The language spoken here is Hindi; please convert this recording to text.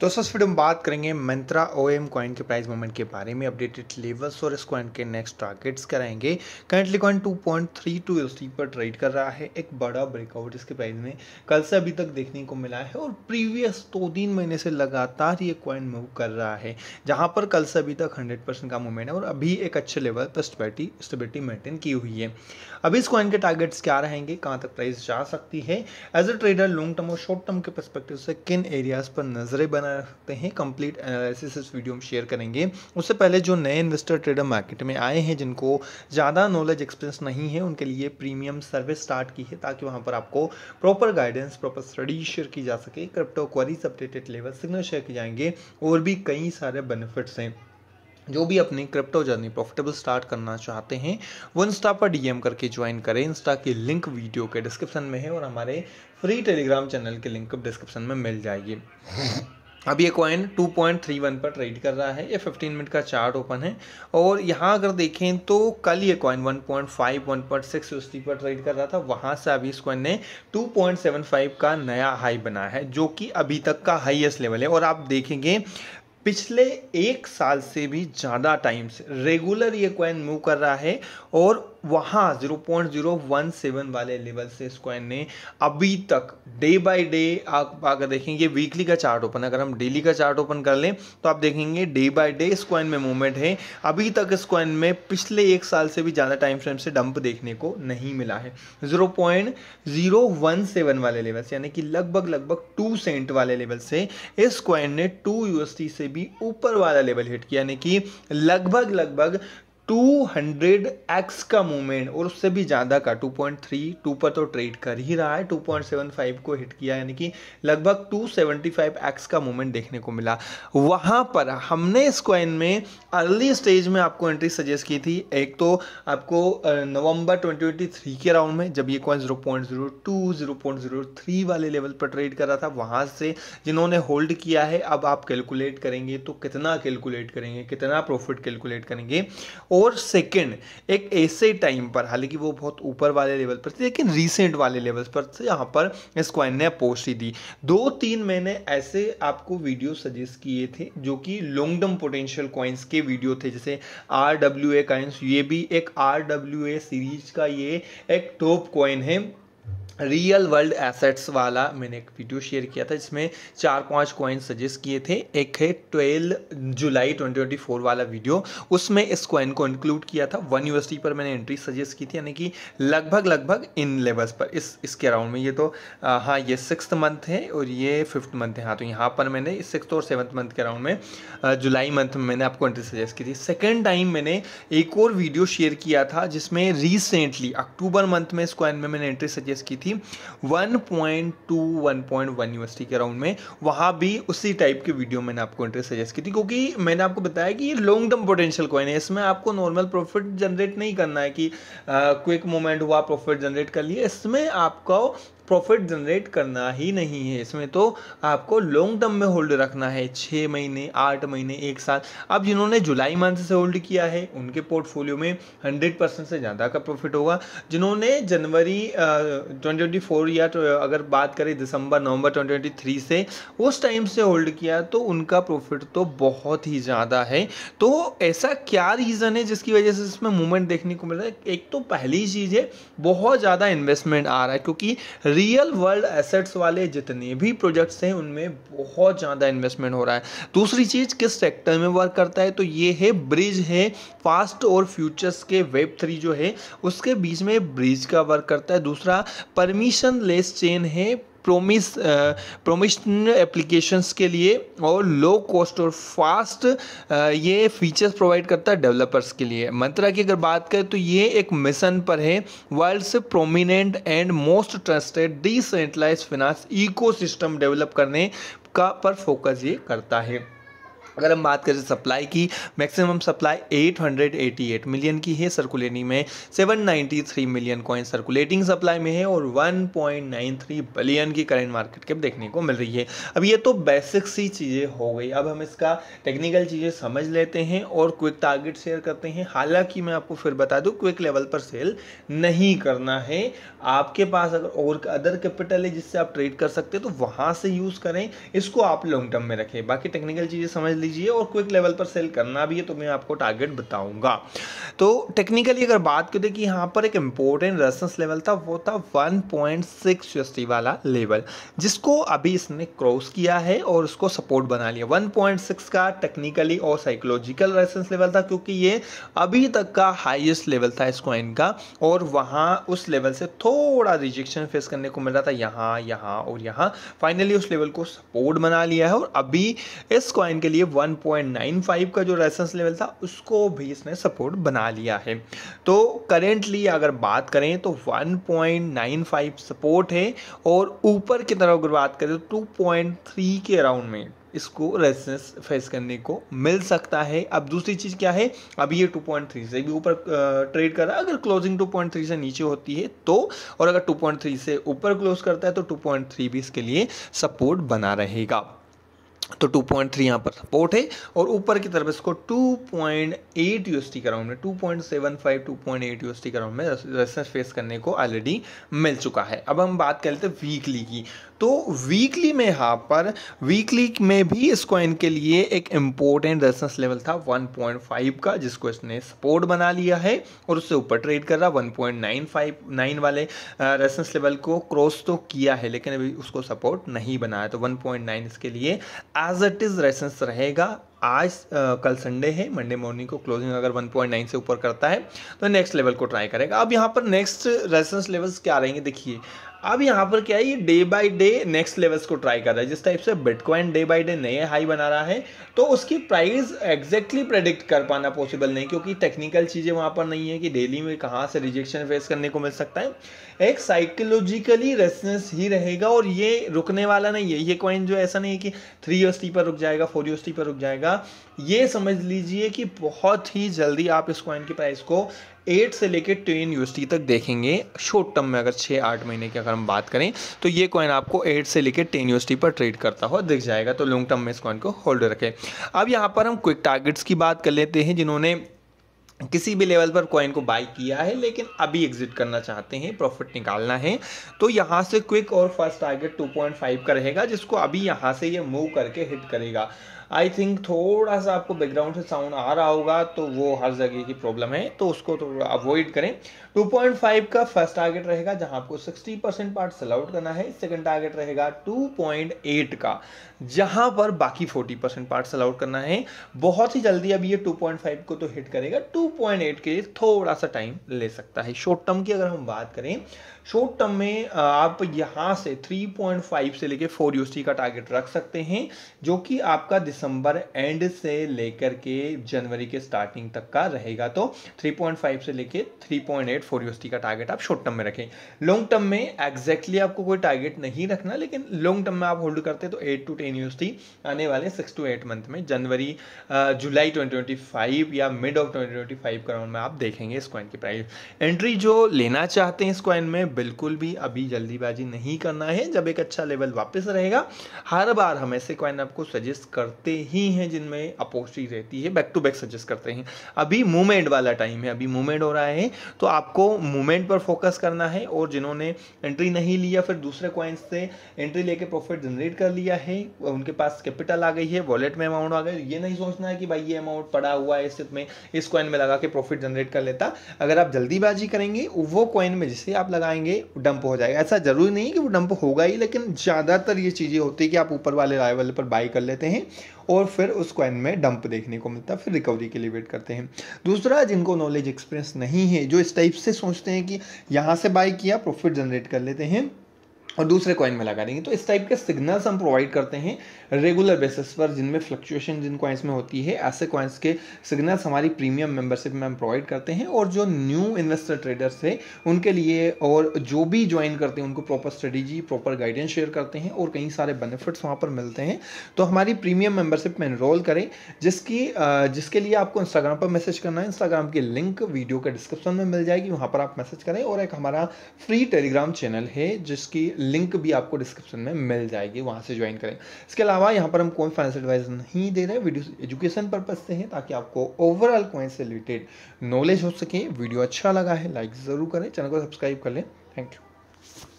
तो इस फिर हम बात करेंगे मंत्रा ओ एम कॉइन के प्राइस मूवमेंट के बारे में अपडेटेड लेवल्स और इस कॉइन के नेक्स्ट टारगेट्स कराएंगे करंटली कॉइन 2.32 पॉइंट थ्री पर ट्रेड कर रहा है एक बड़ा ब्रेकआउट इसके प्राइस में कल से अभी तक देखने को मिला है और प्रीवियस दो तो तीन महीने से लगातार ये कॉइन मूव कर रहा है जहाँ पर कल से अभी तक हंड्रेड का मूवमेंट है और अभी एक अच्छे लेवल पर स्टेबिलिटी स्टेबिलिटी मेंटेन की हुई है अभी इस कॉइन के टारगेट्स क्या रहेंगे कहाँ तक प्राइस जा सकती है as a trader long term और शॉर्ट टर्म के परस्पेक्टिव से किन एरियाज पर नजरें बनाते हैं कंप्लीट एनालिसिस इस वीडियो में शेयर करेंगे उससे पहले जो नए इन्वेस्टर ट्रेडर मार्केट में आए हैं जिनको ज़्यादा नॉलेज एक्सपीरियंस नहीं है उनके लिए प्रीमियम सर्विस स्टार्ट की है ताकि वहाँ पर आपको proper guidance proper study share की जा सके crypto queries updated level signal share किए जाएंगे और भी कई सारे बेनिफिट्स हैं जो भी अपनी क्रिप्टो जर्नी प्रॉफिटेबल स्टार्ट करना चाहते हैं वो इंस्टा पर डीएम करके ज्वाइन करें इंस्टा की लिंक वीडियो के डिस्क्रिप्शन में है और हमारे फ्री टेलीग्राम चैनल के लिंक डिस्क्रिप्शन में मिल जाएगी अब ये कॉइन 2.31 पर ट्रेड कर रहा है ये 15 मिनट का चार्ट ओपन है और यहाँ अगर देखें तो कल ये कॉइन 1.5 सिक्स उसी पर ट्रेड कर रहा था वहाँ से अभी इस कॉइन ने 2.75 का नया हाई बना है जो कि अभी तक का हाईएस्ट लेवल है और आप देखेंगे पिछले एक साल से भी ज़्यादा टाइम से रेगुलर ये कॉइन मूव कर रहा है और वहाँ 0.017 वाले लेवल से इस कॉइन ने अभी तक डे बाय डे आप अगर देखेंगे वीकली का चार्ट ओपन अगर हम डेली का चार्ट ओपन कर लें तो आप देखेंगे डे बाय डे इस कॉइन में मूवमेंट है अभी तक इस कॉइन में पिछले एक साल से भी ज़्यादा टाइम फ्रेम से डंप देखने को नहीं मिला है 0.017 वाले लेवल से यानी कि लगभग लगभग टू सेंट वाले लेवल से इस कॉइन ने टू यूएसटी से भी ऊपर वाला लेवल हिट किया यानी कि लगभग लगभग 200x का मूवमेंट और उससे भी ज़्यादा का 2.3 2 पर तो ट्रेड कर ही रहा है 2.75 को हिट किया यानी कि लगभग 275x का मूवमेंट देखने को मिला वहाँ पर हमने इस क्वाइन में अर्ली स्टेज में आपको एंट्री सजेस्ट की थी एक तो आपको नवंबर 2023 के राउंड में जब ये पॉइंट 0.02 0.03 वाले लेवल पर ट्रेड कर रहा था वहाँ से जिन्होंने होल्ड किया है अब आप कैलकुलेट करेंगे तो कितना कैलकुलेट करेंगे कितना प्रॉफिट कैलकुलेट करेंगे और सेकंड एक ऐसे टाइम पर हालांकि वो बहुत ऊपर वाले लेवल पर थे लेकिन रीसेंट वाले लेवल्स पर थे यहाँ पर इस क्वाइन ने पोस्ट ही दी दो तीन मैंने ऐसे आपको वीडियो सजेस्ट किए थे जो कि लॉन्ग टर्म पोटेंशियल कॉइन्स के वीडियो थे जैसे आर डब्ल्यू ए कॉइन्स ये भी एक आर डब्ल्यू ए सीरीज का ये एक टॉप कॉइन है रियल वर्ल्ड एसेट्स वाला मैंने एक वीडियो शेयर किया था जिसमें चार पांच कॉइन सजेस्ट किए थे एक है ट्वेल्व जुलाई 2024 वाला वीडियो उसमें इस कॉइन को इंक्लूड किया था वन यूएसडी पर मैंने एंट्री सजेस्ट की थी यानी कि लगभग लगभग इन लेवल्स पर इस इसके अराउंड में ये तो आ, हाँ ये सिक्स मंथ है और ये फिफ्थ मंथ है हाँ तो यहाँ पर मैंने सिक्स और सेवन्थ मंथ के अराउंड में जुलाई मंथ में मैंने आपको एंट्री सजेस्ट की थी सेकेंड टाइम मैंने एक और वीडियो शेयर किया था जिसमें रिसेंटली अक्टूबर मंथ में इस कॉइन में मैंने एंट्री सजेस्ट की थी थी 1.2 1.1 यूएसटी के अराउंड में वहाँ भी उसी टाइप की वीडियो मैंने आपको इंटरेस्ट सजेस्ट की थी क्योंकि मैंने आपको बताया कि ये लॉन्ग टर्म पोटेंशियल कॉइन है इसमें आपको नॉर्मल प्रॉफिट जनरेट नहीं करना है कि क्विक मोमेंट हुआ प्रॉफिट जनरेट कर लिए इसमें आपको प्रॉफिट जनरेट करना ही नहीं है इसमें तो आपको लॉन्ग टर्म में होल्ड रखना है छः महीने आठ महीने एक साल अब जिन्होंने जुलाई मंथ से होल्ड किया है उनके पोर्टफोलियो में हंड्रेड परसेंट से ज़्यादा का प्रॉफिट होगा जिन्होंने जनवरी ट्वेंटी ट्वेंटी फोर या तो अगर बात करें दिसंबर नवंबर ट्वेंटी ट्वेंटी थ्री से उस टाइम से होल्ड किया तो उनका प्रॉफिट तो बहुत ही ज़्यादा है तो ऐसा क्या रीज़न है जिसकी वजह से इसमें मूवमेंट देखने को मिल रहा है एक तो पहली चीज़ है बहुत ज़्यादा इन्वेस्टमेंट आ रहा है क्योंकि रियल वर्ल्ड एसेट्स वाले जितने भी प्रोजेक्ट्स हैं उनमें बहुत ज़्यादा इन्वेस्टमेंट हो रहा है दूसरी चीज़ किस सेक्टर में वर्क करता है तो ये है ब्रिज है फास्ट और फ्यूचर्स के वेब थ्री जो है उसके बीच में ब्रिज का वर्क करता है दूसरा परमिशन लेस चेन है प्रोमिस प्रोमिशन एप्लीकेशंस के लिए और लो कॉस्ट और फास्ट uh, ये फीचर्स प्रोवाइड करता है डेवलपर्स के लिए मंत्रा की अगर बात करें तो ये एक मिशन पर है world's prominent and most trusted decentralise finance ecosystem develop करने का पर फोकस ये करता है अगर हम बात करें सप्लाई की मैक्सिमम सप्लाई 888 मिलियन की है सर्कुलेटिंग में 793 मिलियन कॉइन सर्कुलेटिंग सप्लाई में है और 1.93 बिलियन की करेंट मार्केट कैप देखने को मिल रही है अब ये तो बेसिक सी चीज़ें हो गई अब हम इसका टेक्निकल चीज़ें समझ लेते हैं और क्विक टारगेट शेयर करते हैं हालांकि मैं आपको फिर बता दूँ क्विक लेवल पर सेल नहीं करना है आपके पास अगर और अदर कैपिटल है जिससे आप ट्रेड कर सकते हैं तो वहाँ से यूज़ करें इसको आप लॉन्ग टर्म में रखें बाकी टेक्निकल चीज़ें समझ लीजिए और क्विक लेवल पर सेल करना भी है तो मैं आपको टारगेट बताऊंगा तो टेक्निकली अगर बात करें कि यहाँ पर एक इम्पोर्टेंट रेजिस्टेंस लेवल था वो था 1.6 यूएसडी वाला लेवल जिसको अभी इसने क्रॉस किया है और उसको सपोर्ट बना लिया 1.6 का टेक्निकली और साइकोलॉजिकल रेजिस्टेंस लेवल था क्योंकि ये अभी तक का हाईएस्ट लेवल था इस कॉइन का और वहाँ उस लेवल से थोड़ा रिजेक्शन फेस करने को मिल रहा था यहाँ यहाँ और यहाँ फाइनली उस लेवल को सपोर्ट बना लिया है और अभी इस कॉइन के लिए 1.95 का जो रेसेंस लेवल था उसको भी इसने सपोर्ट बना लिया है तो करेंटली अगर बात करें तो 1.95 सपोर्ट है और ऊपर की तरफ अगर बात करें तो 2.3 के अराउंड में इसको रेजिस्टेंस फेस करने को मिल सकता है अब दूसरी चीज़ क्या है अभी ये 2.3 से भी ऊपर ट्रेड कर रहा है अगर क्लोजिंग 2.3 से नीचे होती है तो और अगर 2.3 से ऊपर क्लोज करता है तो 2.3 भी इसके लिए सपोर्ट बना रहेगा तो 2.3 पॉइंट यहाँ पर सपोर्ट है और ऊपर की तरफ इसको 2.8 पॉइंट यूएसटी के राउंड में 2.75 2.8 यूएसटी के राउंड में रेजिस्टेंस फेस करने को ऑलरेडी मिल चुका है अब हम बात कर लेते हैं वीकली की तो वीकली में यहाँ पर वीकली में भी इस कॉइन के लिए एक इम्पोर्टेंट रेजिस्टेंस लेवल था 1.5 का जिसको इसने सपोर्ट बना लिया है और उससे ऊपर ट्रेड कर रहा 1.95 9 वाले रेजिस्टेंस लेवल को क्रॉस तो किया है लेकिन अभी उसको सपोर्ट नहीं बनाया तो 1.9 इसके लिए एज इट इज़ रेजिस्टेंस रहेगा आज आ, कल संडे है मंडे मॉर्निंग को क्लोजिंग अगर 1.9 से ऊपर करता है तो नेक्स्ट लेवल को ट्राई करेगा अब यहाँ पर नेक्स्ट रेजिस्टेंस लेवल्स क्या रहेंगे देखिए अब यहाँ पर क्या है ये day by day next levels को ट्राई कर रहा है जिस टाइप से बिटकॉइन डे बाय डे नए हाई बना रहा है तो उसकी प्राइस एग्जैक्टली प्रेडिक्ट कर पाना पॉसिबल नहीं क्योंकि टेक्निकल चीज़ें वहाँ पर नहीं है कि डेली में कहाँ से रिजेक्शन फेस करने को मिल सकता है एक साइकोलॉजिकली रेसनेस ही रहेगा और ये रुकने वाला नहीं है ये कॉइन जो ऐसा नहीं है कि थ्री ईयर्स पर रुक जाएगा फोर ईयर्स टी पर रुक जाएगा जाएगा ये समझ लीजिए कि बहुत ही जल्दी आप इस कॉइन की प्राइस को एट से लेकर टेन यू तक देखेंगे शॉर्ट टर्म में अगर छः आठ महीने की अगर हम बात करें तो ये कॉइन आपको एट से लेकर टेन यू पर ट्रेड करता हुआ दिख जाएगा तो लॉन्ग टर्म में इस कॉइन को होल्ड रखें अब यहाँ पर हम क्विक टारगेट्स की बात कर लेते हैं जिन्होंने किसी भी लेवल पर कॉइन को बाई किया है लेकिन अभी एग्जिट करना चाहते हैं प्रॉफिट निकालना है तो यहाँ से क्विक और फर्स्ट टारगेट 2.5 का रहेगा जिसको अभी यहाँ से ये मूव करके हिट करेगा आई थिंक थोड़ा सा आपको बैकग्राउंड से साउंड आ रहा होगा तो वो हर जगह की प्रॉब्लम है तो उसको थोड़ा तो अवॉइड करें 2.5 का फर्स्ट टारगेट रहेगा जहां आपको 60 परसेंट पार्ट सेल आउट करना है सेकंड टारगेट रहेगा 2.8 का जहां पर बाकी 40 परसेंट पार्ट सेल आउट करना है बहुत ही जल्दी अब ये 2.5 को तो हिट करेगा 2.8 के लिए थोड़ा सा टाइम ले सकता है शॉर्ट टर्म की अगर हम बात करें शॉर्ट टर्म में आप यहाँ से थ्री से लेकर फोर यूएसटी का टारगेट रख सकते हैं जो कि आपका दिसंबर एंड से लेकर के जनवरी के स्टार्टिंग तक का रहेगा तो 3.5 से लेके 3.8 पॉइंट फॉर यूएसटी का टारगेट आप शॉर्ट टर्म में रखें लॉन्ग टर्म में एग्जैक्टली आपको कोई टारगेट नहीं रखना लेकिन लॉन्ग टर्म में आप होल्ड करते तो 8 टू 10 यूएसटी आने वाले 6 टू 8 मंथ में जनवरी जुलाई 2025 या मिड ऑफ 2025 का में आप देखेंगे इस कॉइन की प्राइस एंट्री जो लेना चाहते हैं इस कॉइन में बिल्कुल भी अभी जल्दीबाजी नहीं करना है जब एक अच्छा लेवल वापस रहेगा हर बार हम ऐसे कॉइन आपको सजेस्ट करते होते ही हैं जिनमें अपोस्ट्री रहती है बैक टू बैक सजेस्ट करते हैं अभी मूवमेंट वाला टाइम है अभी मूवमेंट हो रहा है तो आपको मूवमेंट पर फोकस करना है और जिन्होंने एंट्री नहीं लिया फिर दूसरे क्वाइंस से एंट्री लेके प्रॉफिट जनरेट कर लिया है उनके पास कैपिटल आ गई है वॉलेट में अमाउंट आ गई ये नहीं सोचना है कि भाई ये अमाउंट पड़ा हुआ है स्थित में इस क्वाइन में लगा के प्रॉफिट जनरेट कर लेता अगर आप जल्दीबाजी करेंगे वो क्वाइन में जिसे आप लगाएंगे डंप हो जाएगा ऐसा जरूरी नहीं कि वो डंप होगा ही लेकिन ज़्यादातर ये चीज़ें होती है कि आप ऊपर वाले राइवल पर बाई कर लेते हैं और फिर उस कॉइन में डंप देखने को मिलता है फिर रिकवरी के लिए वेट करते हैं दूसरा जिनको नॉलेज एक्सपीरियंस नहीं है जो इस टाइप से सोचते हैं कि यहाँ से बाई किया प्रॉफिट जनरेट कर लेते हैं और दूसरे कॉइन में लगा देंगे तो इस टाइप के सिग्नल्स हम प्रोवाइड करते हैं रेगुलर बेसिस पर जिनमें फ्लक्चुएशन जिन कॉइन्स में होती है ऐसे कॉइन्स के सिग्नल्स हमारी प्रीमियम मेंबरशिप में हम प्रोवाइड करते हैं और जो न्यू इन्वेस्टर ट्रेडर्स है उनके लिए और जो भी ज्वाइन करते हैं उनको proper strategy proper guidance share करते हैं और कई सारे बेनिफिट्स वहाँ पर मिलते हैं तो हमारी प्रीमियम मेंबरशिप में इनरोल करें जिसकी जिसके लिए आपको इंस्टाग्राम पर मैसेज करना है इंस्टाग्राम की लिंक वीडियो के डिस्क्रिप्शन में मिल जाएगी वहाँ पर आप मैसेज करें और एक हमारा फ्री टेलीग्राम चैनल है जिसकी लिंक भी आपको डिस्क्रिप्शन में मिल जाएगी वहाँ से ज्वाइन करें इसके अलावा यहाँ पर हम कोई फाइनेंस एडवाइस नहीं दे रहे वीडियो एजुकेशन पर्पज से हैं ताकि आपको ओवरऑल कोइन से रिलेटेड नॉलेज हो सके वीडियो अच्छा लगा है लाइक ज़रूर करें चैनल को सब्सक्राइब कर लें थैंक यू